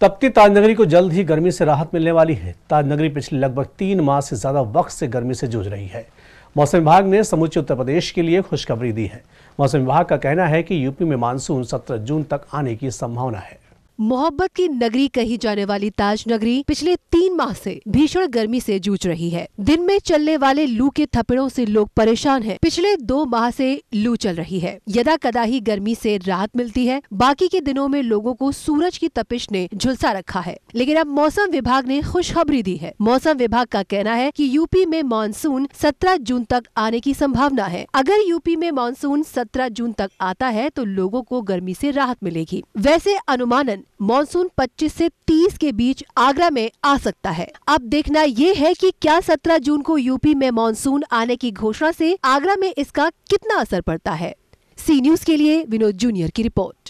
तपती ताजनगरी को जल्द ही गर्मी से राहत मिलने वाली है ताजनगरी पिछले लगभग तीन माह से ज्यादा वक्त से गर्मी से जूझ रही है मौसम विभाग ने समूचे उत्तर प्रदेश के लिए खुशखबरी दी है मौसम विभाग का कहना है कि यूपी में मानसून 17 जून तक आने की संभावना है मोहब्बत की नगरी कही जाने वाली ताज नगरी पिछले तीन माह से भीषण गर्मी से जूझ रही है दिन में चलने वाले लू के थपड़ों से लोग परेशान हैं। पिछले दो माह से लू चल रही है यदा कदा ही गर्मी से राहत मिलती है बाकी के दिनों में लोगों को सूरज की तपिश ने झुलसा रखा है लेकिन अब मौसम विभाग ने खुशखबरी दी है मौसम विभाग का कहना है की यूपी में मानसून सत्रह जून तक आने की संभावना है अगर यूपी में मानसून सत्रह जून तक आता है तो लोगो को गर्मी ऐसी राहत मिलेगी वैसे अनुमानन मॉनसून 25 से 30 के बीच आगरा में आ सकता है अब देखना ये है कि क्या 17 जून को यूपी में मॉनसून आने की घोषणा से आगरा में इसका कितना असर पड़ता है सी न्यूज के लिए विनोद जूनियर की रिपोर्ट